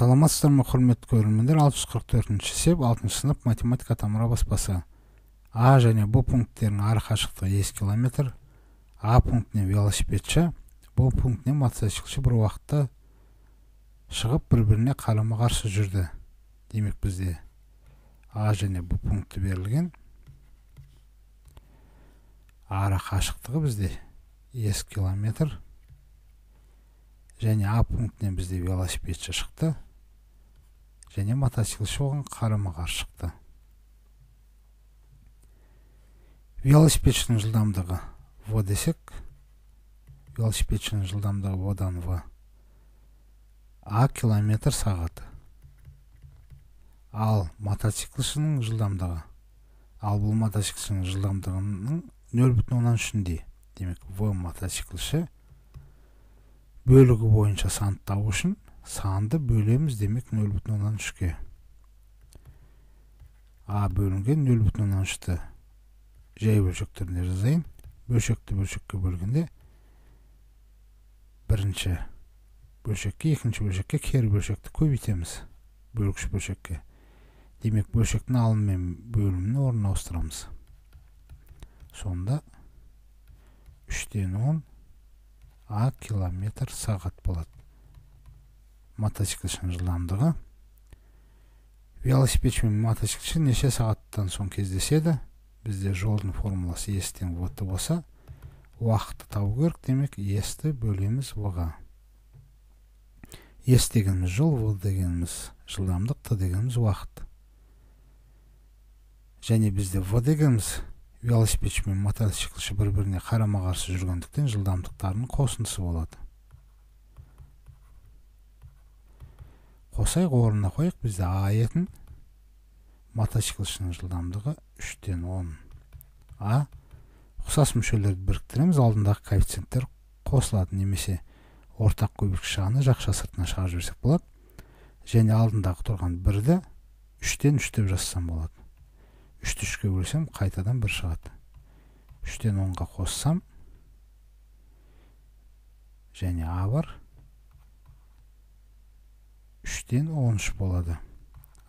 саламатсыздар ма құрметті көрермендер алты жүз қырық төртінші сеп алтыншы сынып математика тамыра баспасы а және б пункттерінің ара қашықтығы екі километр а пунктіне велосипедші б пунктіне мотоциклші бір уақытта шығып бір біріне қарама қарсы жүрді демек бізде а және б пункті берілген ара қашықтығы бізде ес километр және а пунктінен бізде велосипедші шықты және мотоциклші оған қарама қаршықты. шықты велосипедшінің жылдамдығы в десек велосипедшінің жылдамдығы одан в а километр сағаты. ал мотоциклшінің жылдамдығы ал бұл мотоциклшінің жылдамдығының нөл бүтін оннан үшінде демек в мотоциклші бөлігі бойынша табу үшін санды бөлеміз демек нөл ке а бөлінген нөл бүтін оннан үшті жай жазайын бөлшекті бөлшекке бөлгенде бірінші бөлшекке екінші бөлшекке кері бөлшекті көбейтеміз бөлгіш бөлшекке демек бөлшектің алын мен бөлімін орнына ауыстырамыз сонда үштен 10 а километр сағат болады мотоциклшінің жылдамдығы велосипедші мен мотоциклші неше сағаттан соң кездеседі бізде жолдың формуласы s тең вт болса уақытты табу керек демек есті бөлеміз V-ға. ес дегеніміз жол в дегеніміз жылдамдық т дегеніміз уақыт және бізде в дегеніміз велосипедші мен мотоциклші бір біріне қарама қарсы жүргендіктен жылдамдықтарының қосындысы болады қосайық орнына қояйық бізде а етін мотоциклшының жылдамдығы үштен он а ұқсас мүшелерді біріктіреміз алдындағы коэффициенттер қосылады немесе ортақ көбірік шығаны жақша сыртына шығарып жіберсек болады және алдындағы тұрған бірді үштен үш деп жазсам болады үшті үшке бөлсем қайтадан бір шығады үштен онға қоссам және а бар тен 13 болады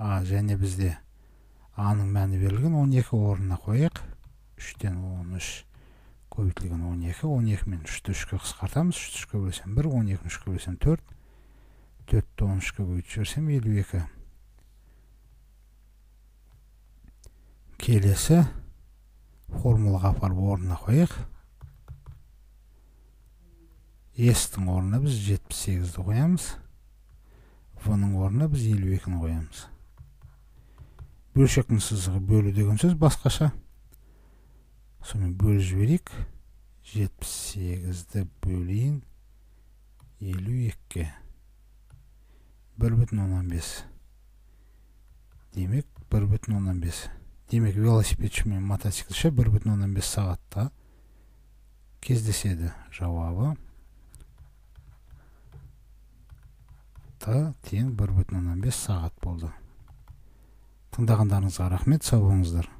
а және бізде аның мәні берілген 12 орнына қояйық 3-тен 13 көбейтілген 12 12 мен 3-ті 3-ке қысқартамыз 3-ті 3-ке бөлсем 1 12-ні 3-ке бөлсем 4 4-ті 13-ке бөліп 52 келесі формулаға апарып орнына қояйық s-тің орнына біз 78-ді қоямыз в ның орнына біз елу екіні қоямыз бөлшектің сызығы бөлу деген сөз басқаша сонымен бөліп жіберейік 78-ді бөлейін 52-ге бір бүтін оннан бес демек бір бүтін оннан бес демек велосипедші мен мотоциклші бір бүтін оннан бес сағатта кездеседі жауабы уақыты тең бір бүтін оннан бес сағат болды тыңдағандарыңызға рахмет сау болыңыздар